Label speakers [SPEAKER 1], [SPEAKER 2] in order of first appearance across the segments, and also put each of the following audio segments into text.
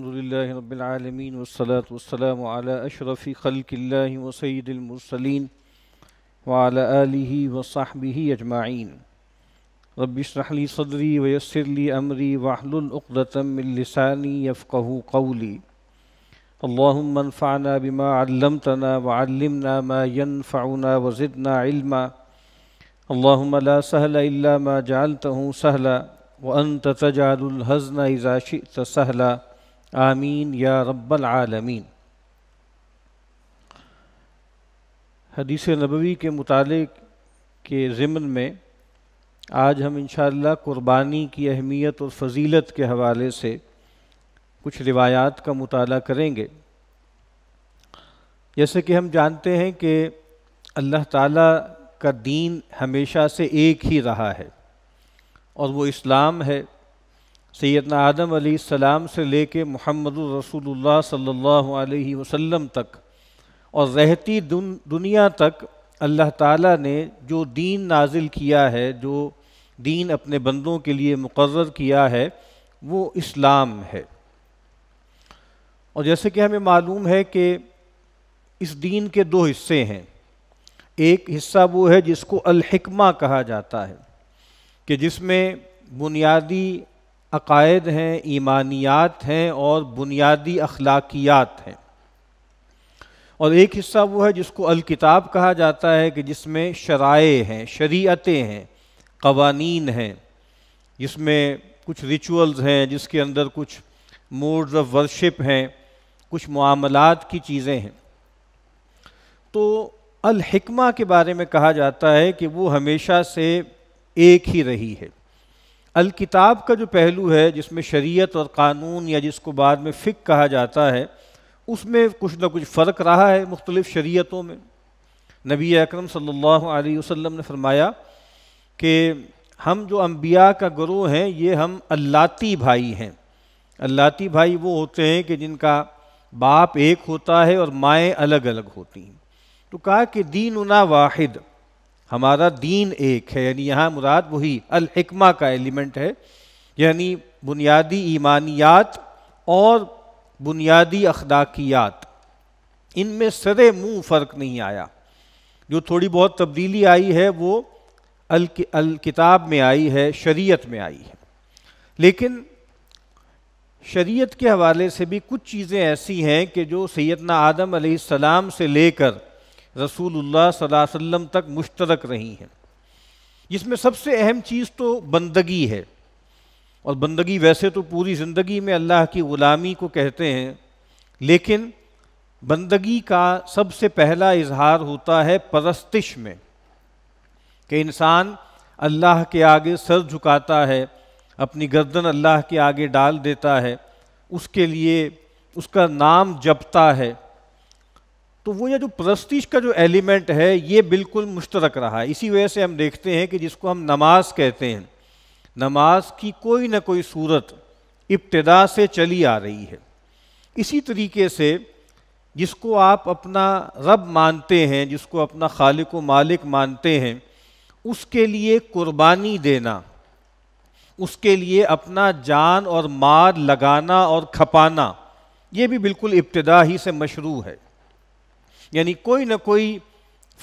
[SPEAKER 1] الحمد لله رب العالمين والصلاة والسلام على أشرف خلق الله وسيد المرسلين وعلى آله وصحبه أجمعين رب اشرح لي صدري ويسر لي أمري واحلل عقدة من لساني يفقه قولي اللهم انفعنا بما علمتنا وعلمنا ما ينفعنا وزدنا علما اللهم لا سهل إلا ما جعلته سهلا وأنت تجعل الهزن إذا شئت سهلا आमीन या रब्बल आलमीन हदीस नबवी के मुतालिक के ज़िमन में आज हम इन कुर्बानी की अहमियत और फजीलत के हवाले से कुछ रिवायात का मताल करेंगे जैसे कि हम जानते हैं कि अल्लाह ताला का दीन हमेशा से एक ही रहा है और वो इस्लाम है सैदना आदम सलाम से लेके मोहम्मद रसूलुल्लाह सल्लल्लाहु अलैहि वसल्लम तक और रहती दुन, दुनिया तक अल्लाह ताला ने जो दीन नाजिल किया है जो दीन अपने बंदों के लिए मुकर किया है वो इस्लाम है और जैसे कि हमें मालूम है कि इस दीन के दो हिस्से हैं एक हिस्सा वो है जिसको अलहिकमा कहा जाता है कि जिसमें बुनियादी अकायद हैं ईमानियात हैं और बुनियादी अखलाकियात हैं और एक हिस्सा वो है जिसको अलकिताब कहा जाता है कि जिसमें शराय हैं शरीयतें हैं कवानीन हैं जिसमें कुछ रिचुअल्स हैं जिसके अंदर कुछ मोड्स ऑफ वर्शिप हैं कुछ मामलात की चीज़ें हैं तो हिकमा के बारे में कहा जाता है कि वो हमेशा से एक ही रही है अलकिताब का जो पहलू है जिसमें शरीयत और कानून या जिसको बाद में फ़िक कहा जाता है उसमें कुछ ना कुछ फ़र्क रहा है मुख्तलिफ़ शरीयतों में नबी अकरम सल्लल्लाहु अलैहि वसल्लम ने फरमाया कि हम जो अम्बिया का ग्रोह हैं ये हम अल्लाती भाई हैं अल्लाती भाई वो होते हैं कि जिनका बाप एक होता है और माएँ अलग अलग होती हैं तो कहा कि दीन उना वाहिद हमारा दीन एक है यानी यहाँ मुराद वही अलहिकमा का एलिमेंट है यानी बुनियादी ईमानियात और बुनियादी अखदाकियात इनमें सरे मुंह फ़र्क नहीं आया जो थोड़ी बहुत तब्दीली आई है वो अल अल किताब में आई है शरीयत में आई है लेकिन शरीयत के हवाले से भी कुछ चीज़ें ऐसी हैं कि जो सैदना आदम सलाम से लेकर रसूलुल्लाह सल्लल्लाहु अलैहि वसल्लम तक मुश्तरक रही हैं इसमें सबसे अहम चीज़ तो बंदगी है और बंदगी वैसे तो पूरी ज़िंदगी में अल्लाह की ग़ुलामी को कहते हैं लेकिन बंदगी का सबसे पहला इजहार होता है परस्तिश में कि इंसान अल्लाह के आगे सर झुकाता है अपनी गर्दन अल्लाह के आगे डाल देता है उसके लिए उसका नाम जपता है तो वो ये जो प्रस्तीज का जो एलिमेंट है ये बिल्कुल मुश्तरक रहा है इसी वजह से हम देखते हैं कि जिसको हम नमाज कहते हैं नमाज की कोई ना कोई सूरत इब्तदा से चली आ रही है इसी तरीके से जिसको आप अपना रब मानते हैं जिसको अपना खालिक व मालिक मानते हैं उसके लिए कुर्बानी देना उसके लिए अपना जान और मार लगाना और खपाना ये भी बिल्कुल इब्तदा ही से मशरू है यानी कोई ना कोई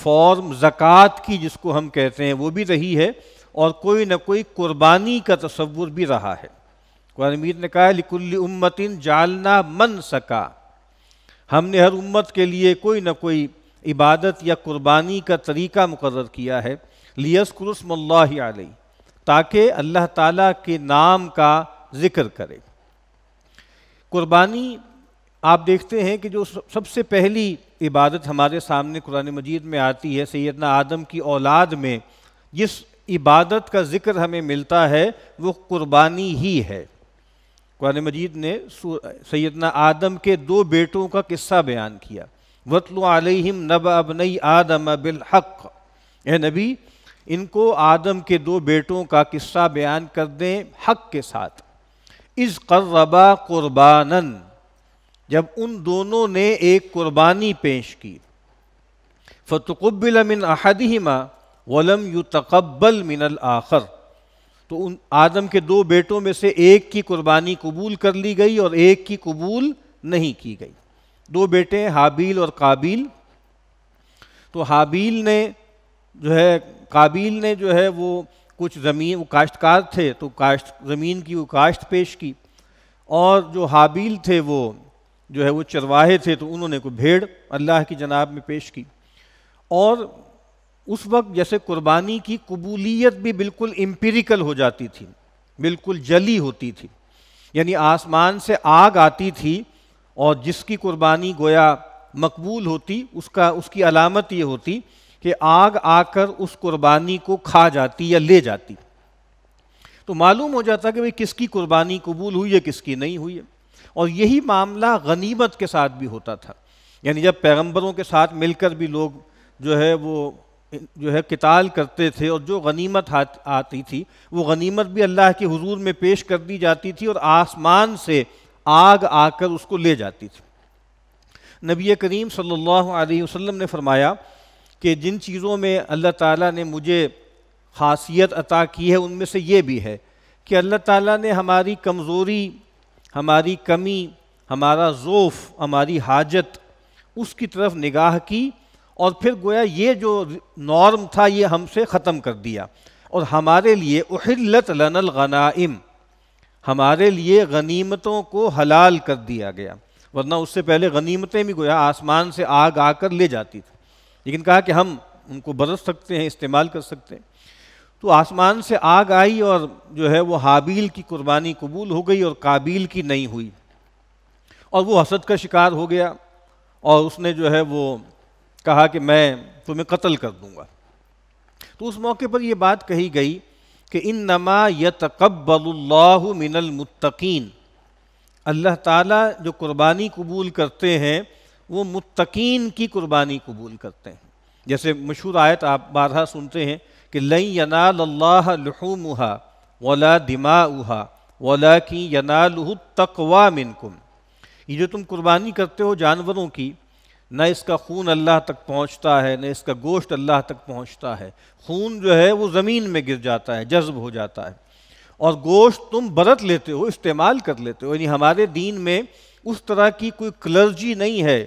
[SPEAKER 1] फॉर्म ज़क़़त की जिसको हम कहते हैं वो भी रही है और कोई ना कोई कुर्बानी का तस्वुर भी रहा है कुरान मीर ने कहा लिकुल्ली उम्मतिन जालना मन सका हमने हर उम्मत के लिए कोई ना कोई इबादत या कुर्बानी का तरीका मुकर किया है लियस आलही ताकि अल्लाह ताला के नाम का ज़िक्र करे कुर्बानी आप देखते हैं कि जो सबसे पहली इबादत हमारे सामने कुरान मजीद में आती है सैदना आदम की औलाद में जिस इबादत का ज़िक्र हमें मिलता है वो कुर्बानी ही है कुरान मजीद ने सैदना आदम के दो बेटों का किस्सा बयान किया वतलु आलिम नब नई आदम बिलहक ए नबी इनको आदम के दो बेटों का किस्सा बयान कर दें हक के साथ इस कर्रबा कुर्बानन जब उन दोनों ने एक कुर्बानी पेश की फ़तुकबिल मिन अहदहिमा वलम यु तकबल मिनल आखर तो उन आदम के दो बेटों में से एक की कुर्बानी कबूल कर ली गई और एक की कबूल नहीं की गई दो बेटे हाबील और काबिल तो हाबील ने जो है काबिल ने जो है वो कुछ ज़मीन वो काश्तकार थे तो काश्त ज़मीन की वो काश्त पेश की और जो हाबील थे वो जो है वो चरवाहे थे तो उन्होंने को भेड़ अल्लाह की जनाब में पेश की और उस वक्त जैसे कुर्बानी की कबूलियत भी बिल्कुल इम्पेरिकल हो जाती थी बिल्कुल जली होती थी यानी आसमान से आग आती थी और जिसकी कुर्बानी गोया मकबूल होती उसका उसकी अलामत ये होती कि आग आकर उस कुर्बानी को खा जाती या ले जाती तो मालूम हो जाता कि भाई किसकी कुर्बानी कबूल हुई है किसकी नहीं हुई है और यही मामला गनीमत के साथ भी होता था यानी जब पैगंबरों के साथ मिलकर भी लोग जो है वो जो है किताल करते थे और जो गनीमत आती थी वो गनीमत भी अल्लाह के हुजूर में पेश कर दी जाती थी और आसमान से आग आकर उसको ले जाती थी नबी करीम सल्लल्लाहु अलैहि वसल्लम ने फरमाया कि जिन चीज़ों में अल्लाह ताला ने मुझे खासियत अता की है उनमें से ये भी है कि अल्लाह ताला ने हमारी कमज़ोरी हमारी कमी हमारा ज़ोफ़ हमारी हाजत उसकी तरफ निगाह की और फिर गोया ये जो नॉर्म था ये हमसे ख़त्म कर दिया और हमारे लिए उहिल्लत लनल गनाइम हमारे लिए गनीमतों को हलाल कर दिया गया वरना उससे पहले गनीमतें भी गोया आसमान से आग आकर ले जाती थी लेकिन कहा कि हम उनको बरस सकते हैं इस्तेमाल कर सकते हैं तो आसमान से आग आई और जो है वो हाबील की कुर्बानी कबूल हो गई और काबिल की नहीं हुई और वो हसद का शिकार हो गया और उसने जो है वो कहा कि मैं तुम्हें कत्ल कर दूंगा तो उस मौके पर ये बात कही गई कि इन नमा यकबल्ला मिनल मुत्तकीन अल्लाह ताला जो कुर्बानी कबूल करते हैं वो मुत्तकीन की कुर्बानी कबूल करते हैं जैसे मशहूर आयत आप बारहा सुनते हैं कि लई यनाल्लाह वला दिमा उहा वला की यनालह तकवा मिनकुम ये जो तुम कुर्बानी करते हो जानवरों की न इसका खून अल्लाह तक पहुंचता है न इसका गोश्त अल्लाह तक पहुंचता है खून जो है वो ज़मीन में गिर जाता है जज्ब हो जाता है और गोश्त तुम बरत लेते हो इस्तेमाल कर लेते हो यानी हमारे दीन में उस तरह की कोई क्लर्जी नहीं है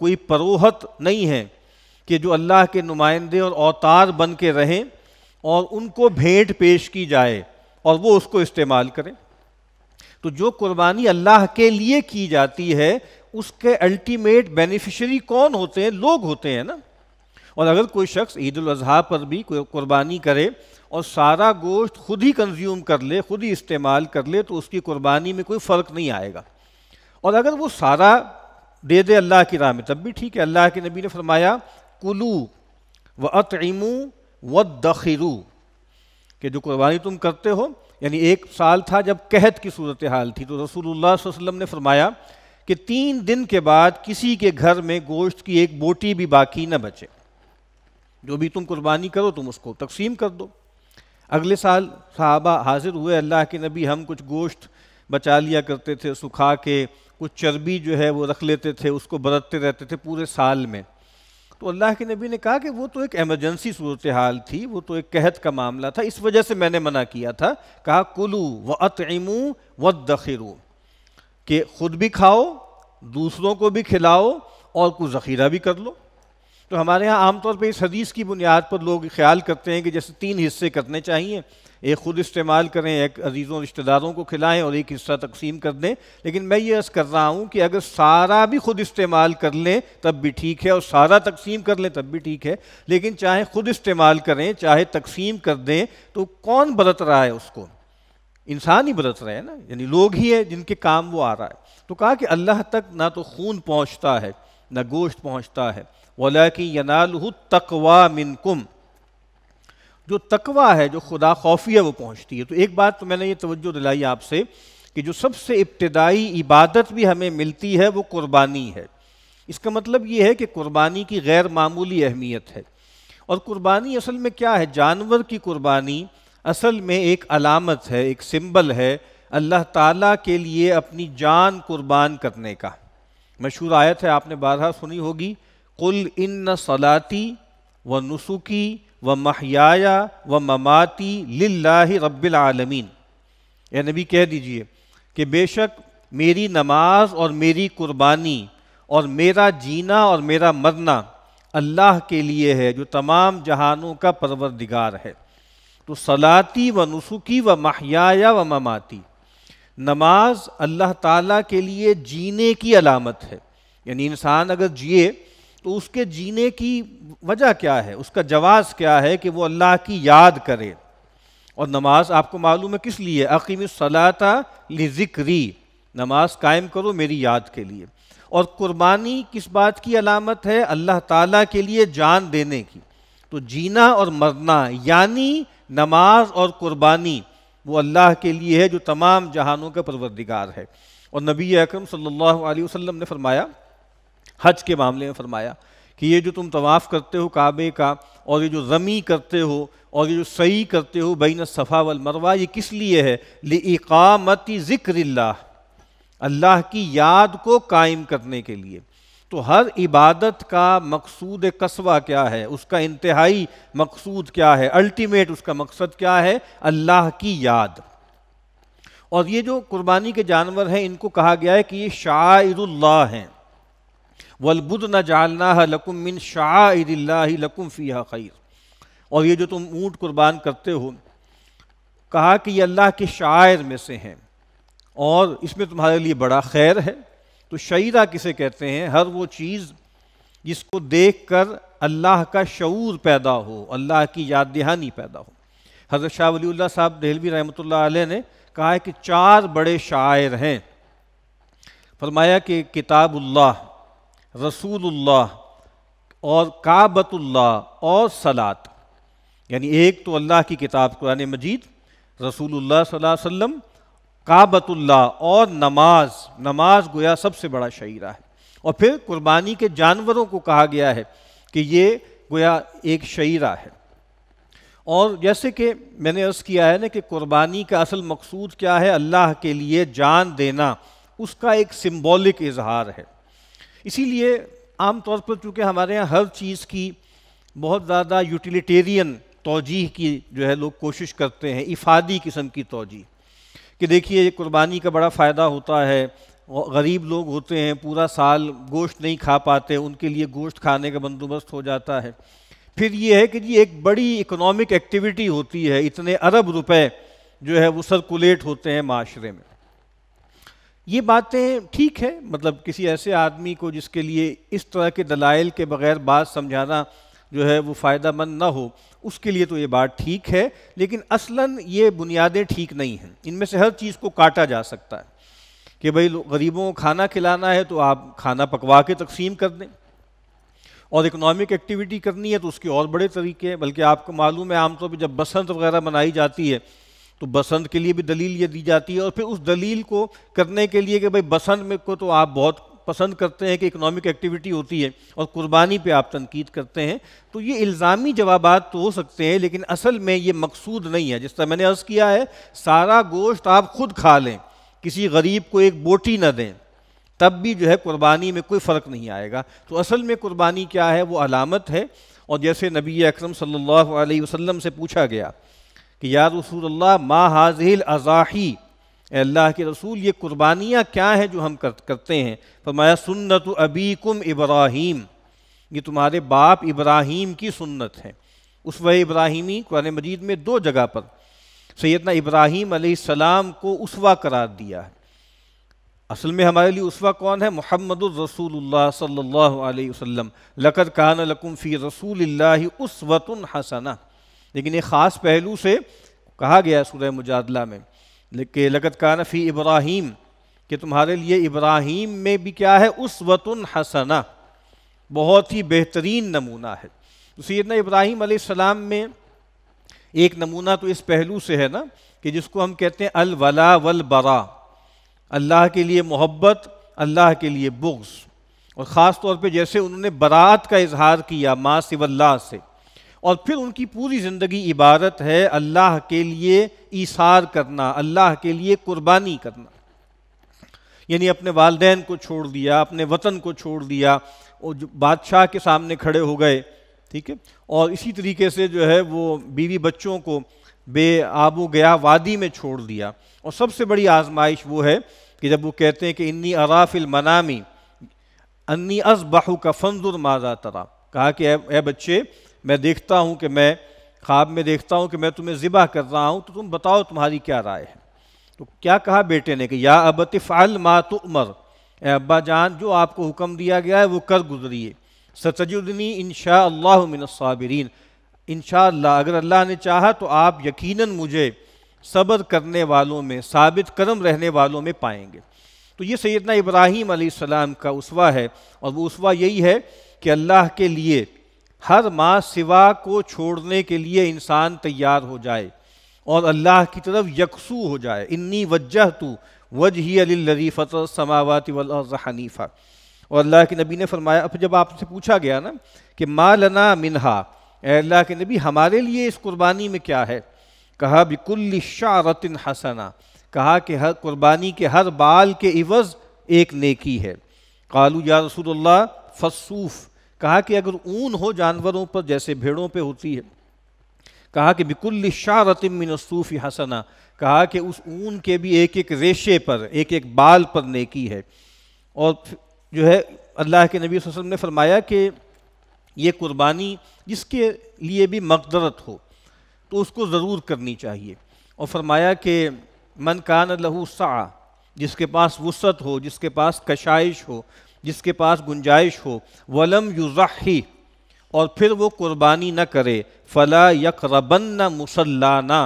[SPEAKER 1] कोई परोहत नहीं है कि जो अल्लाह के नुमाइंदे और अवतार बन के रहें और उनको भेंट पेश की जाए और वो उसको इस्तेमाल करें तो जो कुर्बानी अल्लाह के लिए की जाती है उसके अल्टीमेट बेनिफिशरी कौन होते हैं लोग होते हैं ना और अगर कोई शख्स ईद अज़हा पर भी कोई कुर्बानी करे और सारा गोश्त खुद ही कंज्यूम कर ले खुद ही इस्तेमाल कर ले तो उसकी कुर्बानी में कोई फ़र्क नहीं आएगा और अगर वो सारा दे दे अल्लाह की राह में तब भी ठीक है अल्लाह के नबी ने फरमाया कुलू व अतमू व कि जो कुर्बानी तुम करते हो यानी एक साल था जब कहत की सूरत हाल थी तो रसूलुल्लाह वसल्लम ने फरमाया कि तीन दिन के बाद किसी के घर में गोश्त की एक बोटी भी बाकी न बचे जो भी तुम कुर्बानी करो तुम उसको तकसीम कर दो अगले साल साहबा हाजिर हुए अल्लाह के नबी हम कुछ गोश्त बचा लिया करते थे सुखा के कुछ चर्बी जो है वो रख लेते थे उसको बरतते रहते थे पूरे साल में तो अल्लाह के नबी ने कहा कि वो तो एक एमरजेंसी सूरत हाल थी वो तो एक कहत का मामला था इस वजह से मैंने मना किया था कहा कुलू व अतमू व दखिरू के खुद भी खाओ दूसरों को भी खिलाओ और कुछ ज़ख़ीरा भी कर लो तो हमारे यहाँ आमतौर पर इस हदीस की बुनियाद पर लोग ख्याल करते हैं कि जैसे तीन हिस्से करने चाहिए एक खुद इस्तेमाल करें एक अजीज़ों रिश्तेदारों को खिलाएं और एक हिस्सा तकसीम कर दें लेकिन मैं ये अर्ज़ कर रहा हूँ कि अगर सारा भी खुद इस्तेमाल कर लें तब भी ठीक है और सारा तकसीम कर लें तब भी ठीक है लेकिन चाहे खुद इस्तेमाल करें चाहे तकसीम कर दें तो कौन बरत रहा है उसको इंसान ही बरत रहे हैं ना यानी लोग ही हैं जिनके काम वो आ रहा है तो कहा कि अल्लाह तक ना तो खून पहुँचता है ना गोश्त पहुँचता है वला कि यनालहु तकवा मिनकुम जो तकवा है जो खुदा खौफी है वो पहुँचती है तो एक बात तो मैंने ये तवज्जो दिलाई आपसे कि जो सबसे इब्तदाई इबादत भी हमें मिलती है वो कुर्बानी है इसका मतलब ये है कि कुर्बानी की गैर मामूली अहमियत है और कुर्बानी असल में क्या है जानवर की कुर्बानी असल में एक अलामत है एक सिंबल है अल्लाह ताला के लिए अपनी जान कुर्बान करने का मशहूर आयत है आपने बारह सुनी होगी कुल इन सलाती व नुसुकी व महयाया व ममाती लाही रब्बिल आलमीन नबी कह दीजिए कि बेशक मेरी नमाज और मेरी कुर्बानी और मेरा जीना और मेरा मरना अल्लाह के लिए है जो तमाम जहानों का परवरदिगार है तो सलाती व नुसुकी व महयाया व ममाती नमाज अल्लाह ताला के लिए जीने की अलामत है यानी इंसान अगर जिए तो उसके जीने की वजह क्या है उसका जवाज़ क्या है कि वो अल्लाह की याद करे और नमाज आपको मालूम है किस लिए अकीम सलाता लिजिक्री ज़िक्री नमाज कायम करो मेरी याद के लिए और कुर्बानी किस बात की अलामत है अल्लाह ताला के लिए जान देने की तो जीना और मरना यानी नमाज और कुर्बानी वो अल्लाह के लिए है जो तमाम जहानों का परवरदिगार है और नबी अकरम सल्लल्लाहु अलैहि वसल्लम ने फरमाया हज के मामले में फरमाया कि ये जो तुम तवाफ़ करते हो काबे का और ये जो रमी करते हो और ये जो सही करते हो बैन सफ़ा वल मरवा ये किस लिए है लेकामती ज़िक्र अल्लाह की याद को कायम करने के लिए तो हर इबादत का मकसूद कस्बा क्या है उसका इंतहाई मकसूद क्या है अल्टीमेट उसका मकसद क्या है अल्लाह की याद और ये जो कुर्बानी के जानवर हैं इनको कहा गया है कि ये शाहरुल्ला हैं वलबुद ना जालना लकुम मिन शाह लकुम फ़ी खैर और ये जो तुम ऊँट कुर्बान करते हो कहा कि ये अल्लाह के शायर में से हैं और इसमें तुम्हारे लिए बड़ा खैर है तो शईरा किसे कहते हैं हर वो चीज़ जिसको देख कर अल्लाह का शूर पैदा हो अल्लाह की याद दहानी पैदा हो हजरत शाह वली साहब दहलवी रहमत ने कहा है कि चार बड़े शायर हैं फरमाया कि किताबुल्ला रसूलुल्लाह और काबतुल्लाह और सलात यानी एक तो अल्लाह की किताब कुरान मजीद रसूलुल्लाह सल्लल्लाहु अलैहि वसल्लम काबतुल्लाह और नमाज नमाज गोया सबसे बड़ा शहीरा है और फिर कुर्बानी के जानवरों को कहा गया है कि ये गोया एक शहीरा है और जैसे कि मैंने अर्ज़ किया है ना कि कुर्बानी का असल मकसूद क्या है अल्लाह के लिए जान देना उसका एक सिम्बोलिक इजहार है इसीलिए आम तौर पर चूँकि हमारे यहाँ हर चीज़ की बहुत ज़्यादा यूटिलिटेरियन तोजीह की जो है लोग कोशिश करते हैं इफ़ादी किस्म की तोजीह कि देखिए कुर्बानी का बड़ा फ़ायदा होता है गरीब लोग होते हैं पूरा साल गोश्त नहीं खा पाते उनके लिए गोश्त खाने का बंदोबस्त हो जाता है फिर ये है कि जी एक बड़ी इकोनॉमिक एक्टिविटी होती है इतने अरब रुपए जो है वो सर्कुलेट होते हैं माशरे में ये बातें ठीक है मतलब किसी ऐसे आदमी को जिसके लिए इस तरह के दलाइल के बगैर बात समझाना जो है वो फ़ायदा मंद ना हो उसके लिए तो ये बात ठीक है लेकिन असलन ये बुनियादें ठीक नहीं हैं इनमें से हर चीज़ को काटा जा सकता है कि भाई गरीबों को खाना खिलाना है तो आप खाना पकवा के तकसीम कर दें और इकोनॉमिक एक्टिविटी करनी है तो उसके और बड़े तरीके हैं बल्कि आपको मालूम है आमतौर पर जब बसंत वगैरह मनाई जाती है तो बसंत के लिए भी दलील ये दी जाती है और फिर उस दलील को करने के लिए कि भाई बसंत में को तो आप बहुत पसंद करते हैं कि इकोनॉमिक एक्टिविटी होती है और कुर्बानी पे आप तनकीद करते हैं तो ये इल्ज़ामी जवाब तो हो सकते हैं लेकिन असल में ये मकसूद नहीं है जिस तरह मैंने अर्ज़ किया है सारा गोश्त आप खुद खा लें किसी गरीब को एक बोटी न दें तब भी जो है कुर्बानी में कोई फ़र्क नहीं आएगा तो असल में कुर्बानी क्या है वो अलामत है और जैसे नबी अक्रम सल्ला वसलम से पूछा गया कि या रसूल अल्लाह मा हाजिल अजाही अल्लाह के रसूल ये कुर्बानियाँ क्या हैं जो हम कर, करते हैं फरमाया सुन्नत अबीकुम इब्राहीम ये तुम्हारे बाप इब्राहीम की सुन्नत है उस वह इब्राहिमी कुरान मजीद में दो जगह पर सैदना इब्राहीम सलाम को उसवा करार दिया है असल में हमारे लिए उसवा कौन है मोहम्मद रसूलुल्लाह सल्लल्लाहु अलैहि वसल्लम लकद कान लकुम फ़ी रसूल उसवतन हसना लेकिन एक ख़ास पहलू से कहा गया सूर्य मुजादला में कि लगत कान फ़ी इब्राहिम कि तुम्हारे लिए इब्राहिम में भी क्या है उस वतन हसना बहुत ही बेहतरीन नमूना है तो सैदना इब्राहिम आसमाम में एक नमूना तो इस पहलू से है ना कि जिसको हम कहते हैं अलवला वलबरा अल्लाह के लिए मोहब्बत अल्लाह के लिए बुग्स और ख़ास तौर पे जैसे उन्होंने बरात का इजहार किया माँ सिवल्ला से और फिर उनकी पूरी ज़िंदगी इबारत है अल्लाह के लिए ईसार करना अल्लाह के लिए कुर्बानी करना यानी अपने वालदेन को छोड़ दिया अपने वतन को छोड़ दिया और जो बादशाह के सामने खड़े हो गए ठीक है और इसी तरीके से जो है वो बीवी बच्चों को बे आबो गया वादी में छोड़ दिया और सबसे बड़ी आजमाइश वो है कि जब वो कहते हैं कि इन्नी अराफिल मनामी अन्नी अजबाहू का फंजुर माजा तरा कहा कि ए, ए बच्चे मैं देखता हूँ कि मैं ख्वाब में देखता हूँ कि मैं तुम्हें ज़िबा कर रहा हूँ तो तुम बताओ तुम्हारी क्या राय है तो क्या कहा बेटे ने कि या अबतफ़ल मा तो उमर अब्बा जान जो आपको हुक्म दिया गया है वो कर गुजरिए सतजुदनी इन शाबिरीन इन अगर अल्लाह ने चाहा तो आप यकीनन मुझे सब्र करने वालों में साबित करम रहने वालों में पाएंगे तो ये सैदना इब्राहीम का उसवा है और वो उसवा यही है कि अल्लाह के लिए हर माँ सिवा को छोड़ने के लिए इंसान तैयार हो जाए और अल्लाह की तरफ यकसू हो जाए इन्नी वजह तू वज ही अलीफत समावत हनीफ़ा और अल्लाह के नबी ने फरमाया अब जब आपसे पूछा गया ना कि माँ लना मिनहा अल्लाह के नबी हमारे लिए इस कुर्बानी में क्या है कहा बिकुल शारतिन हसना कहा कि हर कुर्बानी के हर बाल के इवज़ एक नेकी है कालू या रसूल फ़सूफ़ कहा कि अगर ऊन हो जानवरों पर जैसे भेड़ों पे होती है कहा कि शाह शारतिम मिनसूफ़ी हसना कहा कि उस ऊन के भी एक एक रेशे पर एक एक बाल पर नेकी है और जो है अल्लाह के नबी वसल्लम ने फरमाया कि ये कुर्बानी जिसके लिए भी मकदरत हो तो उसको ज़रूर करनी चाहिए और फरमाया कि मन कान लहू सा जिसके पास वसत हो जिसके पास कशाइश हो जिसके पास गुंजाइश हो वलम युजाही और फिर वो कुर्बानी न करे फ़ला यक रबन न मुसल्लाना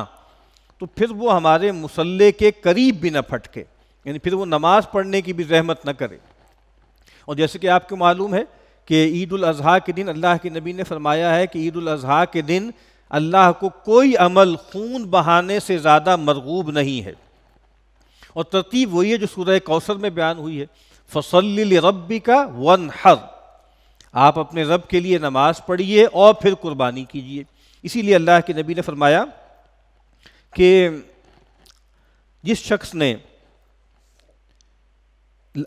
[SPEAKER 1] तो फिर वो हमारे मुसल्ले के करीब भी न फटके यानी फिर वो नमाज़ पढ़ने की भी जहमत न करे और जैसे कि आपको मालूम है कि ईद अज़हा के दिन अल्लाह के नबी ने फरमाया है कि ईद अज़हा के दिन अल्लाह को कोई अमल खून बहाने से ज़्यादा मरगूब नहीं है और तरतीब वही है जो सूरह कौसर में बयान हुई है फसल्ली रब्बी का वन हर आप अपने रब के लिए नमाज पढ़िए और फिर कुर्बानी कीजिए इसीलिए अल्लाह के नबी ने फरमाया कि जिस शख्स ने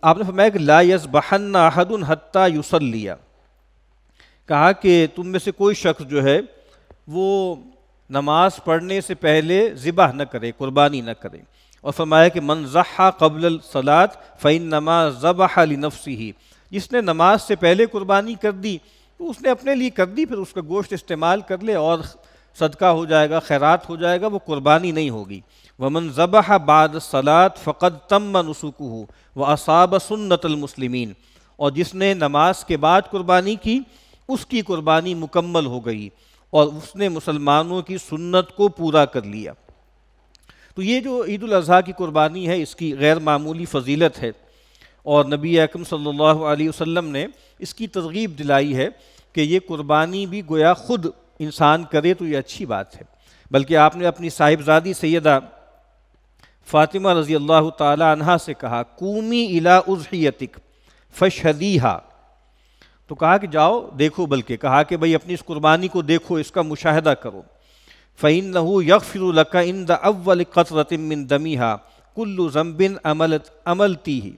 [SPEAKER 1] आपने फरमाया कि ला यस बहन्ना हदन हत्ता यूसल लिया कहा कि तुम में से कोई शख्स जो है वो नमाज पढ़ने से पहले ज़िबा न करे कुर्बानी न करे और फरमाया कि मनज़ा कबल सलात फ़ैन नमाज ज़बा नफसी ही जिसने नमाज से पहले कुर्बानी कर दी तो उसने अपने लिए कर दी फिर उसका गोश्त इस्तेमाल कर ले और सदका हो जाएगा खैरत हो जाएगा वो कुर्बानी नहीं होगी वमन ज़बा बाद सलात फ़कत तम मनसुक हो व असाब सुन्नतमसलिमिन और जिसने नमाज के बाद कुर्बानी की उसकी कुर्बानी मुकम्मल हो गई और उसने मुसलमानों की सुन्नत को पूरा कर लिया तो ये जो ईद अजी की कुर्बानी है इसकी गैर मामूली फजीलत है और नबी अकम सल्लल्लाहु ने इसकी तरगीब दिलाई है कि ये कुर्बानी भी गोया ख़ुद इंसान करे तो ये अच्छी बात है बल्कि आपने अपनी साहिबजादी सैदा फ़ातिमा रज़ी अल्लाह तहा से कहा कूमी इला उजहियतिक फशदीहा तो कहा कि जाओ देखो बल्कि कहा कि भाई अपनी इस कुर्बानी को देखो इसका मुशाह करो फ़ैन नहू यकफ़िरका इन द अव्वल कसरतिमिन दमीहा कुल्लु जम्बिन अमल अमलती ही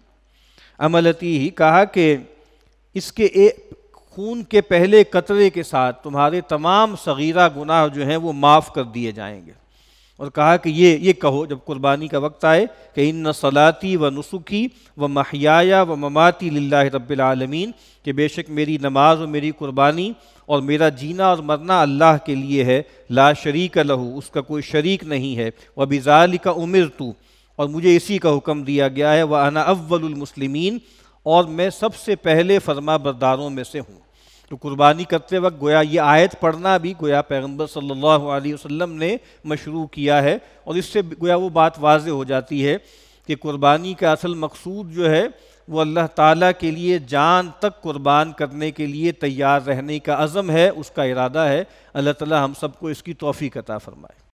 [SPEAKER 1] अमलती ही कहा कि इसके एक खून के पहले कतरे के साथ तुम्हारे तमाम सगीरा गुनाह जो हैं वो माफ़ कर दिए जाएंगे और कहा कि ये ये कहो जब कुर्बानी का वक्त आए कि इन सलाती व नसुखी व महियाया व ममाती लाला रबालमीन कि बेशक मेरी नमाज और मेरी कुर्बानी और मेरा जीना और मरना अल्लाह के लिए है ला शरीक लहू उसका कोई शरीक नहीं है व बिजाल का उम्र तू और मुझे इसी का हुक्म दिया गया है वह अना अव्वलमसलिमिन और मैं सबसे पहले फर्मा बरदारों में से हूँ तो कुर्बानी करते वक्त गोया ये आयत पढ़ना भी गोया पैगम्बर सल्लल्लाहु अलैहि वसल्लम ने मशरू किया है और इससे गोया वो बात वाज हो जाती है कि कुर्बानी का असल मकसूद जो है वो अल्लाह ताला के लिए जान तक कुर्बान करने के लिए तैयार रहने का अज़म है उसका इरादा है अल्लाह ताला हम सबको इसकी तोफ़ी कता फरमाए